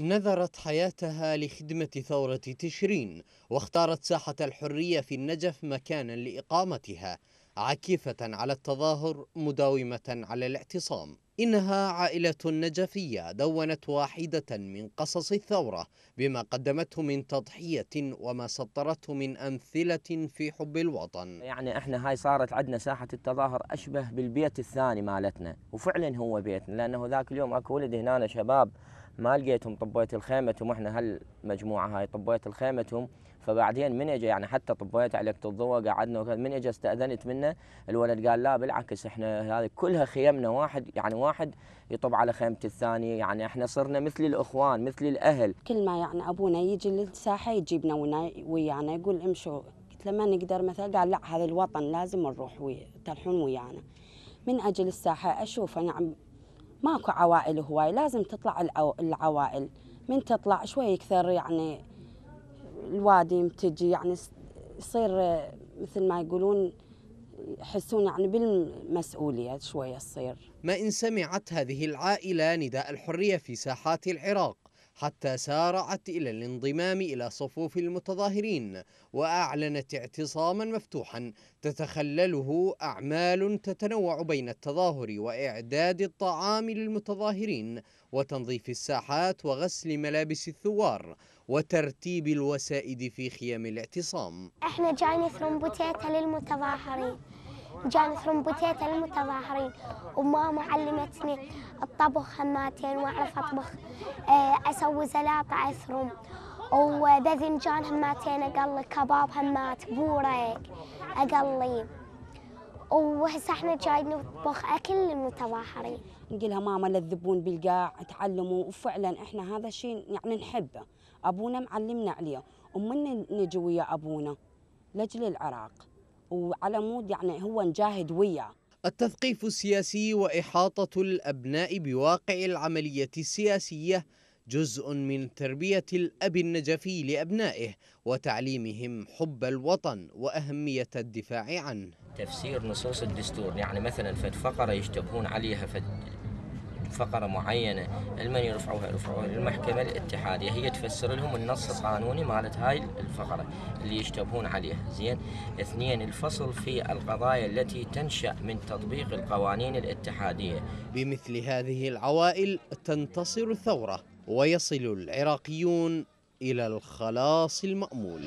نذرت حياتها لخدمة ثورة تشرين واختارت ساحة الحرية في النجف مكانا لإقامتها عاكفة على التظاهر مداومة على الاعتصام إنها عائلة نجفية دونت واحدة من قصص الثورة بما قدمته من تضحية وما سطرته من أمثلة في حب الوطن يعني إحنا هاي صارت عندنا ساحة التظاهر أشبه بالبيت الثاني مالتنا وفعلا هو بيتنا لأنه ذاك اليوم أكو ولد هنا شباب ما لقيتهم طبيت الخيمتهم احنا هالمجموعه هاي طبيت الخيمتهم فبعدين من اجى يعني حتى طبيت عليك الضوء قعدنا وكذا من اجى استاذنت منه الولد قال لا بالعكس احنا هذه كلها خيمنا واحد يعني واحد يطب على خيمه الثاني يعني احنا صرنا مثل الاخوان مثل الاهل كل ما يعني ابونا يجي للساحه يجيبنا ويانا يقول امشوا قلت له ما نقدر مثلا قال لا هذا الوطن لازم نروح ويه ترحون ويانا من اجل الساحه اشوف انا ماكو عوائل هواي لازم تطلع العوائل من تطلع شوي يكثر يعني الوادي تجي يعني يصير مثل ما يقولون يحسون يعني بالمسؤولية شوية تصير ما إن سمعت هذه العائلة نداء الحرية في ساحات العراق حتى سارعت إلى الانضمام إلى صفوف المتظاهرين وأعلنت اعتصاما مفتوحا تتخلله أعمال تتنوع بين التظاهر وإعداد الطعام للمتظاهرين وتنظيف الساحات وغسل ملابس الثوار وترتيب الوسائد في خيام الاعتصام احنا جايين بوتيتا للمتظاهرين وجاني ترمبتين المتظاهرين وماما علمتني الطبخ هماتين واعرف اطبخ آه، اسوي زلاطة اثرم وباذنجان هماتين اقلي كباب همات بورق اقلي وهسه احنا جايين نطبخ اكل للمتظاهرين نقول لها ماما لا تذبون بالقاع تعلموا وفعلا احنا هذا الشيء يعني نحبه ابونا معلمنا عليه ومن نجي ويا ابونا لاجل العراق وعلى مود يعني هو نجاهد وياه التثقيف السياسي وإحاطة الأبناء بواقع العملية السياسية جزء من تربية الأب النجفي لأبنائه وتعليمهم حب الوطن وأهمية الدفاع عنه تفسير نصوص الدستور يعني مثلا فد فقرة يشتبهون عليها فد فقرة معينة المن يرفعوها يرفعوها للمحكمة الاتحادية هي تفسر لهم النص القانوني مالت هاي الفقرة اللي يشتبهون عليها زين اثنين الفصل في القضايا التي تنشأ من تطبيق القوانين الاتحادية بمثل هذه العوائل تنتصر الثورة ويصل العراقيون إلى الخلاص المأمول